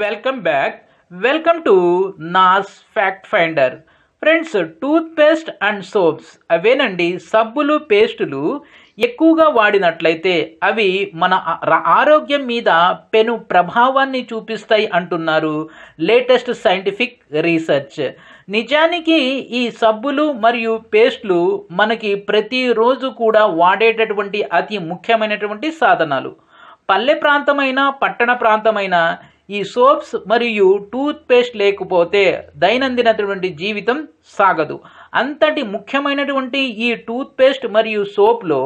welcome back welcome to Nas fact finder friends toothpaste and soaps అవేనండి సబ్బులు పేస్టులు ఎక్కువగా వాడినట్లయితే అవి మన ఆరోగ్యం మీద పెను ప్రభావాన్ని చూపిస్తాయి అంటున్నారు లేటెస్ట్ సైంటిఫిక్ రీసెర్చ్ నిజానికి ఈ సబ్బులు మరియు పేస్ట్లు మనకి ప్రతిరోజు కూడా వాడేటటువంటి అతి ముఖ్యమైనటువంటి సాధనాలు పల్లె ప్రాంతమైన పట్టణ ప్రాంతమైన ఈ సోప్స్ మరియు టూత్ పేస్ట్ లేకపోతే దైనందినటువంటి జీవితం సాగదు అంతటి ముఖ్యమైనటువంటి ఈ టూత్ పేస్ట్ మరియు సోప్లో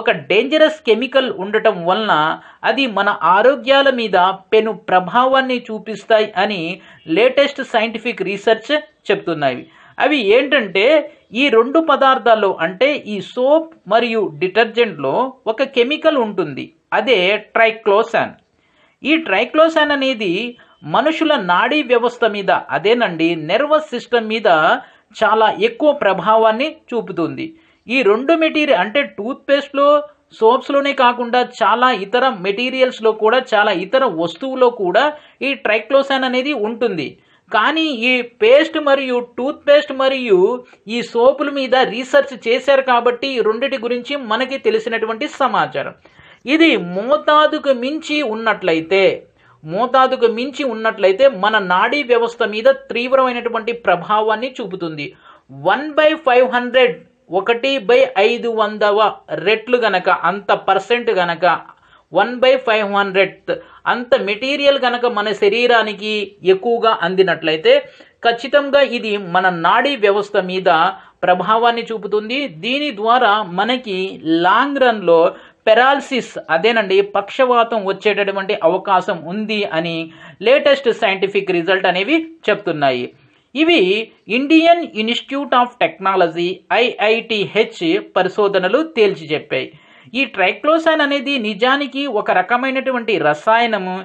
ఒక డేంజరస్ కెమికల్ ఉండటం వలన అది మన ఆరోగ్యాల మీద పెను ప్రభావాన్ని చూపిస్తాయి అని లేటెస్ట్ సైంటిఫిక్ రీసెర్చ్ చెప్తున్నాయి అవి ఏంటంటే ఈ రెండు పదార్థాల్లో అంటే ఈ సోప్ మరియు డిటర్జెంట్లో ఒక కెమికల్ ఉంటుంది అదే ట్రైక్లోసాన్ ఈ ట్రైక్లోసాన్ అనేది మనుషుల నాడీ వ్యవస్థ మీద అదేనండి నెర్వస్ సిస్టమ్ మీద చాలా ఎక్కువ ప్రభావాన్ని చూపుతుంది ఈ రెండు మెటీరియల్ అంటే టూత్పేస్ట్లో సోప్స్లోనే కాకుండా చాలా ఇతర మెటీరియల్స్లో కూడా చాలా ఇతర వస్తువులో కూడా ఈ ట్రైక్లోసాన్ అనేది ఉంటుంది కానీ ఈ పేస్ట్ మరియు టూత్పేస్ట్ మరియు ఈ సోపుల మీద రీసెర్చ్ చేశారు కాబట్టి రెండిటి గురించి మనకి తెలిసినటువంటి సమాచారం ఇది మోతాదుకు మించి ఉన్నట్లయితే మోతాదుకు మించి ఉన్నట్లయితే మన నాడీ వ్యవస్థ మీద తీవ్రమైనటువంటి ప్రభావాన్ని చూపుతుంది వన్ బై ఫైవ్ హండ్రెడ్ ఒకటి బై ఐదు వందవ రెట్లు గనక అంత పర్సెంట్ గనక వన్ బై ఫైవ్ హండ్రెడ్ అంత మెటీరియల్ గనక మన శరీరానికి ఎక్కువగా అందినట్లయితే ఖచ్చితంగా ఇది మన నాడీ వ్యవస్థ మీద ప్రభావాన్ని చూపుతుంది దీని ద్వారా మనకి లాంగ్ రన్లో పెరాలసిస్ అదేనండి పక్షవాతం వచ్చేటటువంటి అవకాశం ఉంది అని లేటెస్ట్ సైంటిఫిక్ రిజల్ట్ అనేవి చెప్తున్నాయి ఇవి Indian Institute of Technology IITH పరిశోధనలు తేల్చి చెప్పాయి ఈ ట్రైక్లోసాన్ అనేది నిజానికి ఒక రకమైనటువంటి రసాయనము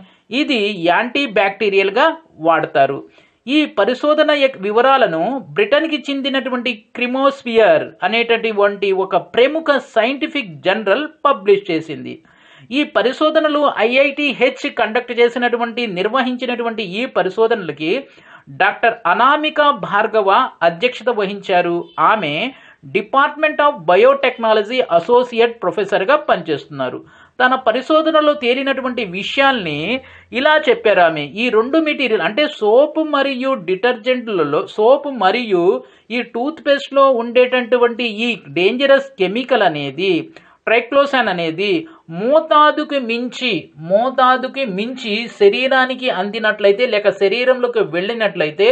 ఇది యాంటీ బ్యాక్టీరియల్గా వాడతారు ఈ పరిశోధన వివరాలను బ్రిటన్కి చెందినటువంటి క్రిమోస్ఫియర్ అనేటటువంటి ఒక ప్రముఖ సైంటిఫిక్ జనరల్ పబ్లిష్ చేసింది ఈ పరిశోధనలు ఐఐటి హెచ్ కండక్ట్ చేసినటువంటి నిర్వహించినటువంటి ఈ పరిశోధనలకి డాక్టర్ అనామిక భార్గవ అధ్యక్షత వహించారు ఆమె డిపార్ట్మెంట్ ఆఫ్ బయోటెక్నాలజీ అసోసియేట్ ప్రొఫెసర్గా పనిచేస్తున్నారు తన పరిశోధనలో తేలినటువంటి విషయాల్ని ఇలా చెప్పారు ఆమె ఈ రెండు మెటీరియల్ అంటే సోపు మరియు డిటర్జెంట్లలో సోపు మరియు ఈ టూత్పేస్ట్లో ఉండేటటువంటి ఈ డేంజరస్ కెమికల్ అనేది ట్రైక్లోసాన్ అనేది మోతాదుకి మించి మోతాదుకి మించి శరీరానికి అందినట్లయితే లేక శరీరంలోకి వెళ్ళినట్లయితే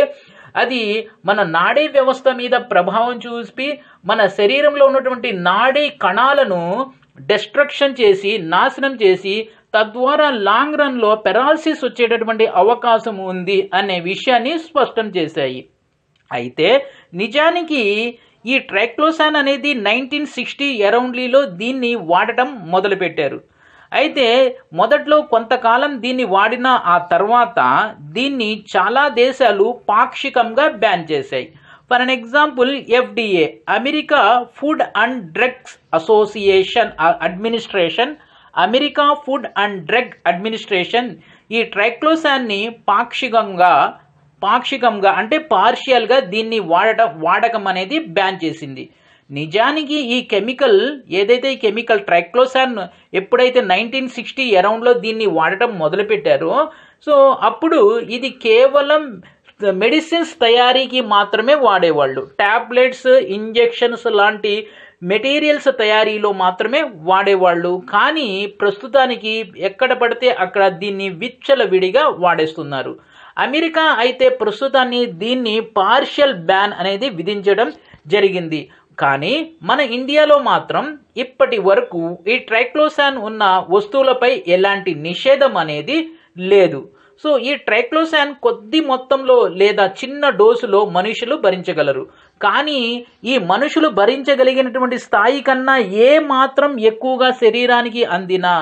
అది మన నాడీ వ్యవస్థ మీద ప్రభావం చూపి మన శరీరంలో ఉన్నటువంటి నాడీ కణాలను డిస్ట్రక్షన్ చేసి నాశనం చేసి తద్వారా లాంగ్ రన్లో పెరాలసిస్ వచ్చేటటువంటి అవకాశం ఉంది అనే విషయాన్ని స్పష్టం చేశాయి అయితే నిజానికి ఈ ట్రైక్లోసాన్ అనేది నైన్టీన్ సిక్స్టీ అరౌండ్లీలో దీన్ని వాడటం మొదలుపెట్టారు అయితే మొదట్లో కొంతకాలం దీన్ని వాడిన ఆ తర్వాత దీన్ని చాలా దేశాలు పాక్షికంగా బ్యాన్ చేశాయి for an example FDA America food and drugs association administration America food and drug administration ఈ ట్రైక్లోసాన్ని పాక్షికంగా పాక్షికంగా అంటే పార్షియల్గా దీన్ని వాడటం వాడకం అనేది బ్యాన్ చేసింది నిజానికి ఈ కెమికల్ ఏదైతే ఈ కెమికల్ ట్రైక్లోసాన్ ఎప్పుడైతే నైన్టీన్ సిక్స్టీ అరౌండ్లో దీన్ని వాడటం మొదలుపెట్టారో సో అప్పుడు ఇది కేవలం మెడిసిన్స్ తయారీకి మాత్రమే వాడేవాళ్ళు ట్యాబ్లెట్స్ ఇంజెక్షన్స్ లాంటి మెటీరియల్స్ తయారీలో మాత్రమే వాడేవాళ్ళు కానీ ప్రస్తుతానికి ఎక్కడ పడితే అక్కడ దీన్ని విచ్చల విడిగా వాడేస్తున్నారు అమెరికా అయితే ప్రస్తుతాన్ని దీన్ని పార్షియల్ బ్యాన్ అనేది విధించడం జరిగింది కానీ మన ఇండియాలో మాత్రం ఇప్పటి వరకు ఈ ట్రైక్లోసాన్ ఉన్న వస్తువులపై ఎలాంటి నిషేధం అనేది లేదు సో ఈ ట్రైక్లోసాన్ కొద్ది మొత్తంలో లేదా చిన్న డోసులో మనుషులు భరించగలరు కానీ ఈ మనుషులు భరించగలిగినటువంటి స్థాయి కన్నా ఏ మాత్రం ఎక్కువగా శరీరానికి అందినా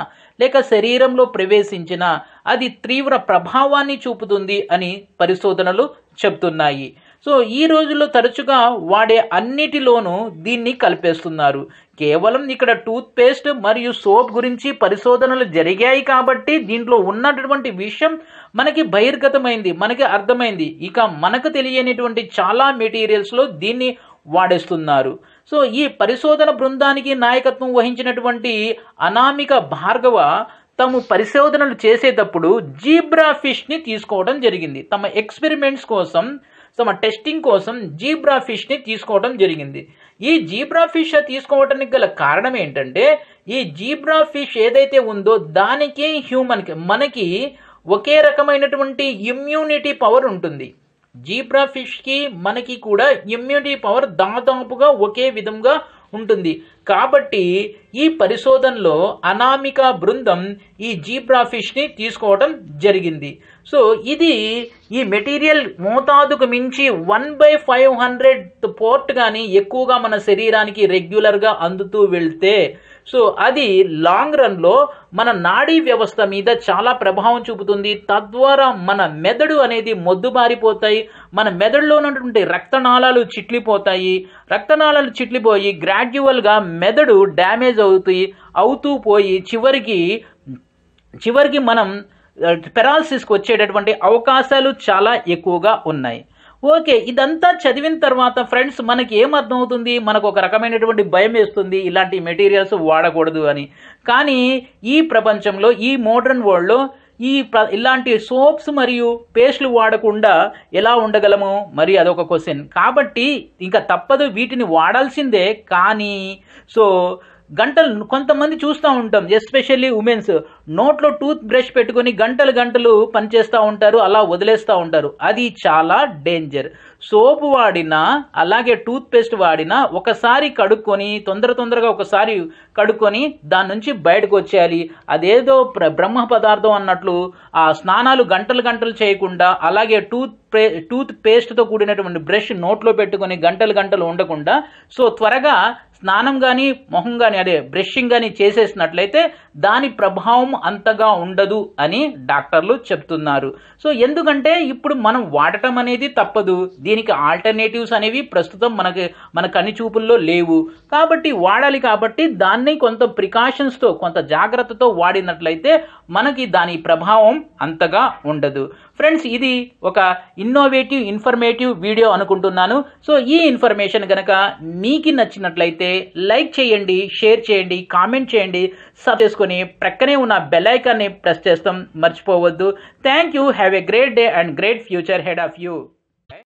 లేక శరీరంలో ప్రవేశించినా అది తీవ్ర ప్రభావాన్ని చూపుతుంది అని పరిశోధనలు చెబుతున్నాయి సో ఈ రోజుల్లో తరచుగా వాడే అన్నిటిలోనూ దీన్ని కలిపేస్తున్నారు కేవలం ఇక్కడ టూత్ పేస్ట్ మరియు సోప్ గురించి పరిశోధనలు జరిగాయి కాబట్టి దీంట్లో ఉన్నటువంటి విషయం మనకి బహిర్గతమైంది మనకి అర్థమైంది ఇక మనకు తెలియనిటువంటి చాలా మెటీరియల్స్లో దీన్ని వాడేస్తున్నారు సో ఈ పరిశోధన బృందానికి నాయకత్వం వహించినటువంటి అనామిక భార్గవ తము పరిశోధనలు చేసేటప్పుడు జీబ్రా ఫిష్ని తీసుకోవడం జరిగింది తమ ఎక్స్పెరిమెంట్స్ కోసం సో టెస్టింగ్ కోసం జీబ్రా ఫిష్ని తీసుకోవడం జరిగింది ఈ జీబ్రా ఫిష్ తీసుకోవడానికి గల కారణం ఏంటంటే ఈ జీబ్రా ఫిష్ ఏదైతే ఉందో దానికి హ్యూమన్కి మనకి ఒకే రకమైనటువంటి ఇమ్యూనిటీ పవర్ ఉంటుంది జీబ్రా ఫిష్కి మనకి కూడా ఇమ్యూనిటీ పవర్ దాదాపుగా ఒకే విధంగా ఉంటుంది కాబట్టి ఈ పరిశోధనలో అనామిక బృందం ఈ జీబ్రా ఫిష్ని తీసుకోవడం జరిగింది సో ఇది ఈ మెటీరియల్ మోతాదుకు మించి one by five hundred part కానీ ఎక్కువగా మన శరీరానికి రెగ్యులర్గా అందుతూ వెళ్తే సో అది లాంగ్ రన్లో మన నాడీ వ్యవస్థ మీద చాలా ప్రభావం చూపుతుంది తద్వారా మన మెదడు అనేది మొద్దు మారిపోతాయి మన మెదడులో ఉన్నటువంటి రక్తనాళాలు చిట్లిపోతాయి రక్తనాళాలు చిట్లిపోయి గ్రాడ్యువల్గా మెదడు డ్యామేజ్ అవుతాయి అవుతూ పోయి చివరికి చివరికి మనం పెరాలసిస్కి వచ్చేటటువంటి అవకాశాలు చాలా ఎక్కువగా ఉన్నాయి ఓకే ఇదంతా చదివిన తర్వాత ఫ్రెండ్స్ మనకి అవుతుంది మనకు ఒక రకమైనటువంటి భయం వేస్తుంది ఇలాంటి మెటీరియల్స్ వాడకూడదు అని కానీ ఈ ప్రపంచంలో ఈ మోడర్న్ వరల్డ్లో ఈ ప్ర ఇలాంటి సోప్స్ మరియు పేస్ట్లు వాడకుండా ఎలా ఉండగలము మరి అదొక క్వశ్చన్ కాబట్టి ఇంకా తప్పదు వీటిని వాడాల్సిందే కానీ సో గంటలు కొంతమంది చూస్తూ ఉంటాం ఎస్పెషల్లీ ఉమెన్స్ నోట్లో టూత్ బ్రష్ పెట్టుకొని గంటలు గంటలు పనిచేస్తూ ఉంటారు అలా వదిలేస్తూ ఉంటారు అది చాలా డేంజర్ సోపు వాడినా అలాగే టూత్ పేస్ట్ వాడినా ఒకసారి కడుక్కొని తొందర తొందరగా ఒకసారి కడుక్కొని దాని నుంచి బయటకు వచ్చేయాలి అదేదో బ్రహ్మ పదార్థం అన్నట్లు ఆ స్నానాలు గంటలు గంటలు చేయకుండా అలాగే టూత్ పే టూత్ పేస్ట్తో కూడినటువంటి బ్రష్ నోట్లో పెట్టుకొని గంటలు గంటలు ఉండకుండా సో త్వరగా స్నానం కానీ మొహం కానీ అదే బ్రషింగ్ కానీ చేసేసినట్లయితే దాని ప్రభావం అంతగా ఉండదు అని డాక్టర్లు చెప్తున్నారు సో ఎందుకంటే ఇప్పుడు మనం వాడటం అనేది తప్పదు దీనికి ఆల్టర్నేటివ్స్ అనేవి ప్రస్తుతం మనకి మన కనిచూపుల్లో లేవు కాబట్టి వాడాలి కాబట్టి దాన్ని కొంత ప్రికాషన్స్తో కొంత జాగ్రత్తతో వాడినట్లయితే మనకి దాని ప్రభావం అంతగా ఉండదు ఫ్రెండ్స్ ఇది ఒక ఇన్నోవేటివ్ ఇన్ఫర్మేటివ్ వీడియో అనుకుంటున్నాను సో ఈ ఇన్ఫర్మేషన్ కనుక మీకు నచ్చినట్లయితే నచ్చితే లైక్ చేయండి షేర్ చేయండి కామెంట్ చేయండి సబ్ చేసుకొని ప్రక్కనే ఉన్న బెల్ ఐకాన్ని ప్రెస్ చేస్తాం మర్చిపోవద్దు thank you have a great day and great future head of you